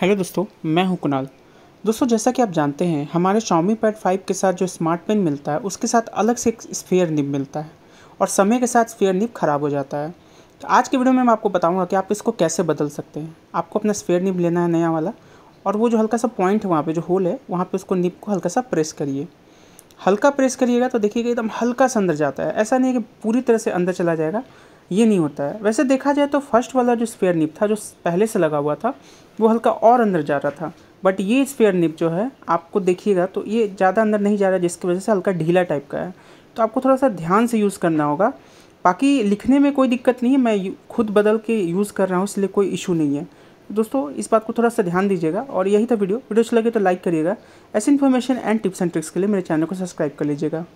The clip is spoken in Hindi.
हेलो दोस्तों मैं हूं कुणाल दोस्तों जैसा कि आप जानते हैं हमारे Xiaomi Pad 5 के साथ जो स्मार्ट पेन मिलता है उसके साथ अलग से एक स्फेयर निब मिलता है और समय के साथ स्फेयर निब ख़राब हो जाता है तो आज के वीडियो में मैं आपको बताऊंगा कि आप इसको कैसे बदल सकते हैं आपको अपना स्फेयर निब लेना है नया वाला और वो जो हल्का सा पॉइंट है वहाँ पर जो होल है वहाँ पर उसको निब को हल्का सा प्रेस करिए हल्का प्रेस करिएगा तो देखिएगा एकदम हल्का सा अंदर जाता है ऐसा नहीं है कि पूरी तरह से अंदर चला जाएगा ये नहीं होता है वैसे देखा जाए तो फर्स्ट वाला जो स्पेयर निप था जो पहले से लगा हुआ था वो हल्का और अंदर जा रहा था बट ये स्पेयर निप जो है आपको देखिएगा तो ये ज़्यादा अंदर नहीं जा रहा जिसकी वजह से हल्का ढीला टाइप का है तो आपको थोड़ा सा ध्यान से यूज़ करना होगा बाकी लिखने में कोई दिक्कत नहीं है मैं खुद बदल के यूज़ कर रहा हूँ इसलिए कोई इशू नहीं है दोस्तों इस बात को थोड़ा सा ध्यान दीजिएगा और यही था वीडियो वीडियो अच्छी लगे तो लाइक करिएगा ऐसी information and tips and tricks के लिए मेरे चैनल को सब्सक्राइब कर लीजिएगा